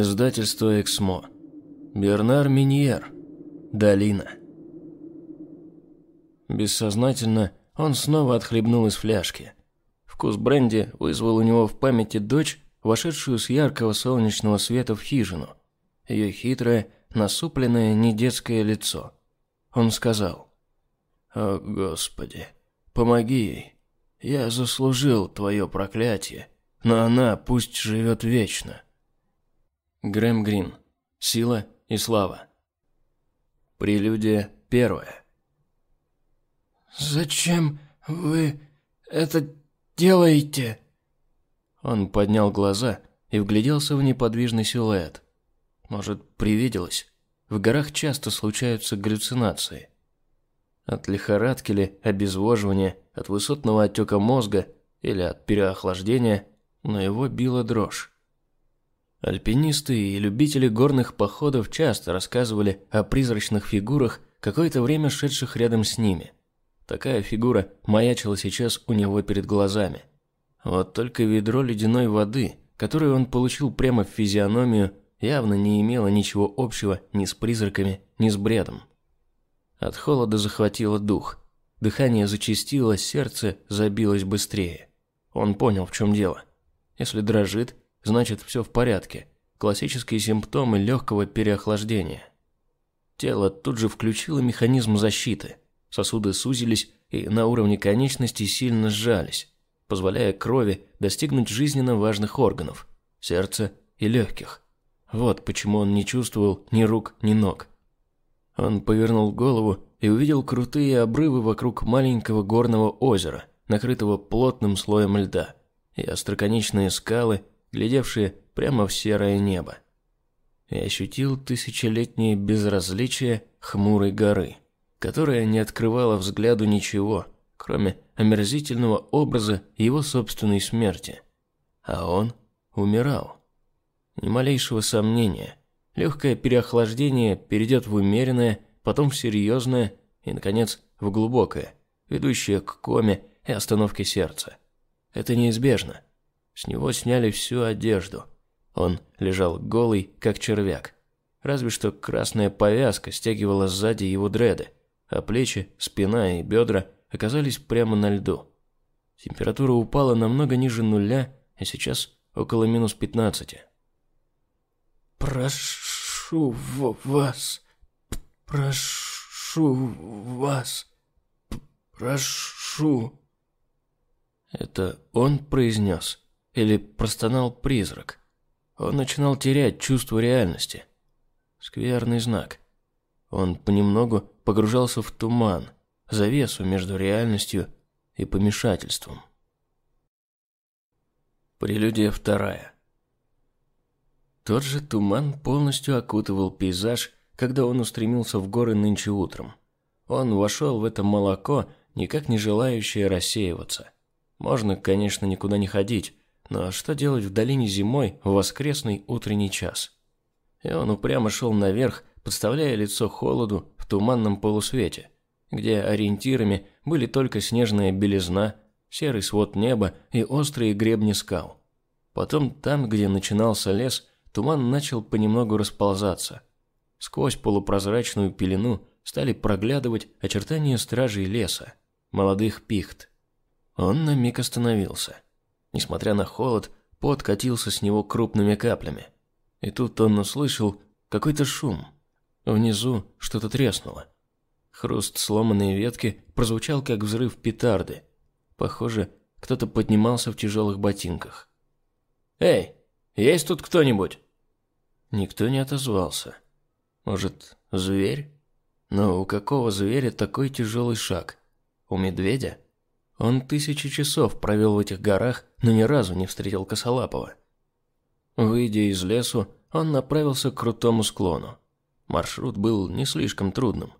Издательство «Эксмо». Бернар Миньер. Долина. Бессознательно он снова отхлебнул из фляжки. Вкус бренди вызвал у него в памяти дочь, вошедшую с яркого солнечного света в хижину. Ее хитрое, насупленное, недетское лицо. Он сказал, «О, Господи, помоги ей. Я заслужил твое проклятие, но она пусть живет вечно». Грэм Грин. Сила и слава. Прелюдия первая. «Зачем вы это делаете?» Он поднял глаза и вгляделся в неподвижный силуэт. Может, привиделось? В горах часто случаются галлюцинации. От лихорадки ли, обезвоживания, от высотного отека мозга или от переохлаждения, но его била дрожь. Альпинисты и любители горных походов часто рассказывали о призрачных фигурах, какое-то время шедших рядом с ними. Такая фигура маячила сейчас у него перед глазами. Вот только ведро ледяной воды, которое он получил прямо в физиономию, явно не имело ничего общего ни с призраками, ни с бредом. От холода захватило дух. Дыхание зачастило, сердце забилось быстрее. Он понял, в чем дело. Если дрожит – значит все в порядке. Классические симптомы легкого переохлаждения. Тело тут же включило механизм защиты. Сосуды сузились и на уровне конечностей сильно сжались, позволяя крови достигнуть жизненно важных органов – сердца и легких. Вот почему он не чувствовал ни рук, ни ног. Он повернул голову и увидел крутые обрывы вокруг маленького горного озера, накрытого плотным слоем льда, и остроконечные скалы – глядевшие прямо в серое небо. И ощутил тысячелетнее безразличие хмурой горы, которая не открывала взгляду ничего, кроме омерзительного образа его собственной смерти. А он умирал. Ни малейшего сомнения. Легкое переохлаждение перейдет в умеренное, потом в серьезное и, наконец, в глубокое, ведущее к коме и остановке сердца. Это неизбежно – с него сняли всю одежду. Он лежал голый, как червяк. Разве что красная повязка стягивала сзади его дреды, а плечи, спина и бедра оказались прямо на льду. Температура упала намного ниже нуля, а сейчас около минус пятнадцати. «Прошу вас, прошу вас, прошу...» Это он произнес или простонал призрак. Он начинал терять чувство реальности. Скверный знак. Он понемногу погружался в туман, завесу между реальностью и помешательством. Прелюдия вторая. Тот же туман полностью окутывал пейзаж, когда он устремился в горы нынче утром. Он вошел в это молоко, никак не желающее рассеиваться. Можно, конечно, никуда не ходить, но ну, а что делать в долине зимой в воскресный утренний час? И он упрямо шел наверх, подставляя лицо холоду в туманном полусвете, где ориентирами были только снежная белизна, серый свод неба и острые гребни скал. Потом там, где начинался лес, туман начал понемногу расползаться. Сквозь полупрозрачную пелену стали проглядывать очертания стражей леса, молодых пихт. Он на миг остановился – Несмотря на холод, пот катился с него крупными каплями. И тут он услышал какой-то шум. Внизу что-то треснуло. Хруст сломанной ветки прозвучал, как взрыв петарды. Похоже, кто-то поднимался в тяжелых ботинках. «Эй, есть тут кто-нибудь?» Никто не отозвался. Может, зверь? Но у какого зверя такой тяжелый шаг? У медведя? Он тысячи часов провел в этих горах, но ни разу не встретил Косолапова. Выйдя из лесу, он направился к крутому склону. Маршрут был не слишком трудным.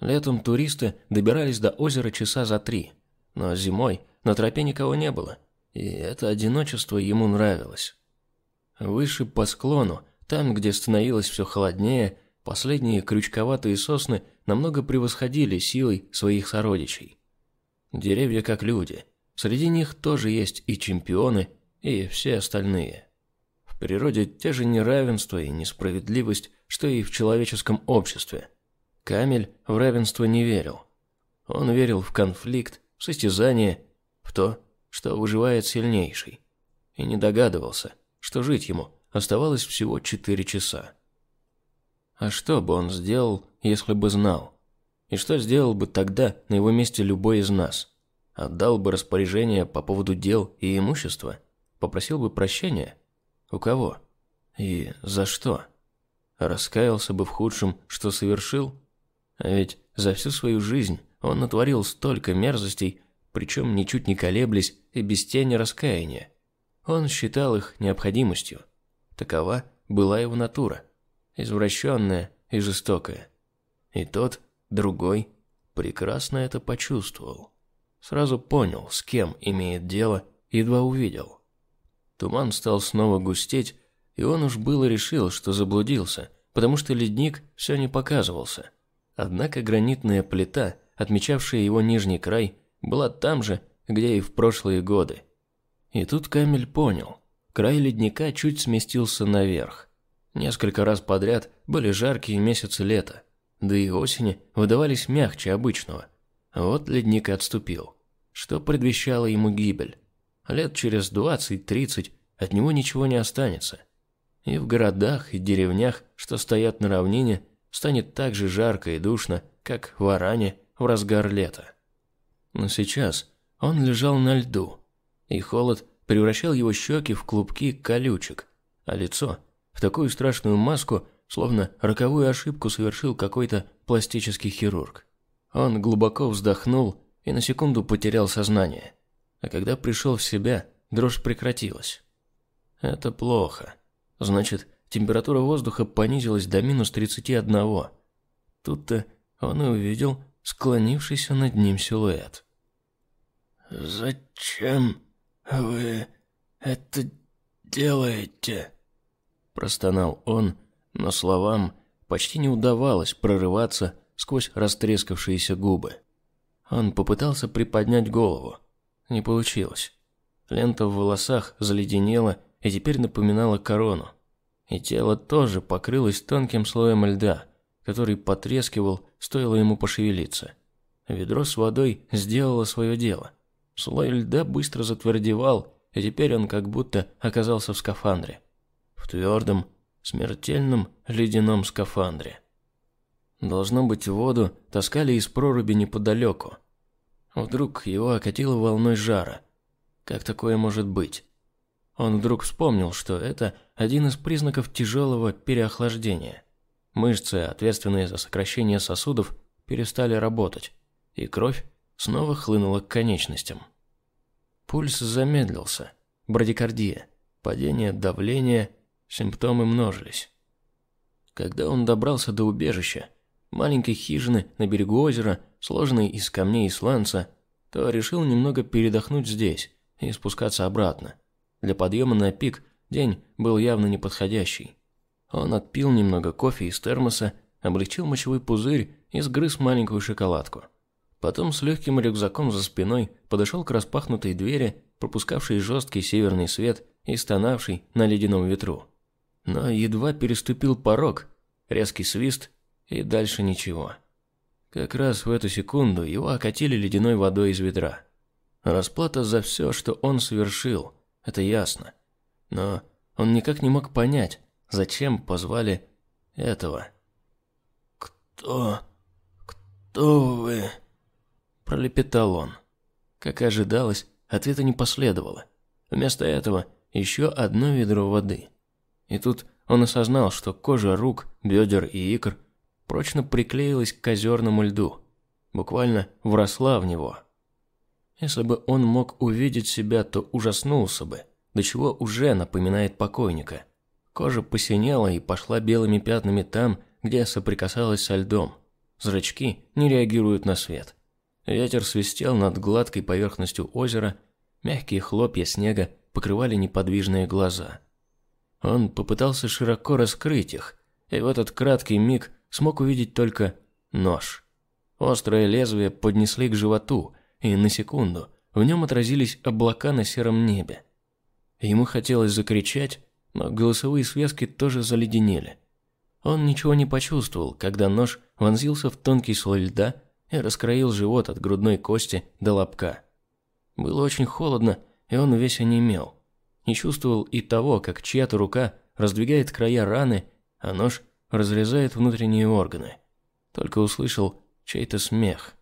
Летом туристы добирались до озера часа за три, но зимой на тропе никого не было, и это одиночество ему нравилось. Выше по склону, там, где становилось все холоднее, последние крючковатые сосны намного превосходили силой своих сородичей. Деревья как люди. Среди них тоже есть и чемпионы, и все остальные. В природе те же неравенства и несправедливость, что и в человеческом обществе. Камель в равенство не верил. Он верил в конфликт, в состязание, в то, что выживает сильнейший. И не догадывался, что жить ему оставалось всего четыре часа. А что бы он сделал, если бы знал? И что сделал бы тогда на его месте любой из нас? Отдал бы распоряжение по поводу дел и имущества? Попросил бы прощения? У кого? И за что? Раскаялся бы в худшем, что совершил? А ведь за всю свою жизнь он натворил столько мерзостей, причем ничуть не колеблясь и без тени раскаяния. Он считал их необходимостью. Такова была его натура, извращенная и жестокая. И тот Другой прекрасно это почувствовал. Сразу понял, с кем имеет дело, едва увидел. Туман стал снова густеть, и он уж было решил, что заблудился, потому что ледник все не показывался. Однако гранитная плита, отмечавшая его нижний край, была там же, где и в прошлые годы. И тут Камель понял, край ледника чуть сместился наверх. Несколько раз подряд были жаркие месяцы лета, да и осени выдавались мягче обычного. Вот ледник отступил, что предвещало ему гибель. Лет через 20-30 от него ничего не останется. И в городах и деревнях, что стоят на равнине, станет так же жарко и душно, как в Аране в разгар лета. Но сейчас он лежал на льду, и холод превращал его щеки в клубки колючек, а лицо в такую страшную маску – словно роковую ошибку совершил какой-то пластический хирург. Он глубоко вздохнул и на секунду потерял сознание. А когда пришел в себя, дрожь прекратилась. Это плохо. Значит, температура воздуха понизилась до минус 31. Тут-то он и увидел склонившийся над ним силуэт. «Зачем вы это делаете?» Простонал он, но словам почти не удавалось прорываться сквозь растрескавшиеся губы. Он попытался приподнять голову. Не получилось. Лента в волосах заледенела и теперь напоминала корону. И тело тоже покрылось тонким слоем льда, который потрескивал, стоило ему пошевелиться. Ведро с водой сделало свое дело. Слой льда быстро затвердевал, и теперь он как будто оказался в скафандре. В твердом, смертельном ледяном скафандре. Должно быть, воду таскали из проруби неподалеку. Вдруг его окатило волной жара. Как такое может быть? Он вдруг вспомнил, что это один из признаков тяжелого переохлаждения. Мышцы, ответственные за сокращение сосудов, перестали работать, и кровь снова хлынула к конечностям. Пульс замедлился, брадикардия, падение давления – Симптомы множились. Когда он добрался до убежища, маленькой хижины на берегу озера, сложенной из камней и сланца, то решил немного передохнуть здесь и спускаться обратно. Для подъема на пик день был явно неподходящий. Он отпил немного кофе из термоса, облегчил мочевой пузырь и сгрыз маленькую шоколадку. Потом с легким рюкзаком за спиной подошел к распахнутой двери, пропускавшей жесткий северный свет и стонавший на ледяном ветру но едва переступил порог, резкий свист и дальше ничего. Как раз в эту секунду его окатили ледяной водой из ведра. Расплата за все, что он совершил, это ясно. Но он никак не мог понять, зачем позвали этого. «Кто? Кто вы?» Пролепетал он. Как и ожидалось, ответа не последовало. Вместо этого еще одно ведро воды – и тут он осознал, что кожа рук, бедер и икр прочно приклеилась к озерному льду, буквально вросла в него. Если бы он мог увидеть себя, то ужаснулся бы, до чего уже напоминает покойника. Кожа посинела и пошла белыми пятнами там, где соприкасалась со льдом. Зрачки не реагируют на свет. Ветер свистел над гладкой поверхностью озера, мягкие хлопья снега покрывали неподвижные глаза – он попытался широко раскрыть их, и в этот краткий миг смог увидеть только нож. Острое лезвие поднесли к животу, и на секунду в нем отразились облака на сером небе. Ему хотелось закричать, но голосовые связки тоже заледенели. Он ничего не почувствовал, когда нож вонзился в тонкий слой льда и раскроил живот от грудной кости до лобка. Было очень холодно, и он весь онемел не чувствовал и того, как чья-то рука раздвигает края раны, а нож разрезает внутренние органы. Только услышал чей-то смех.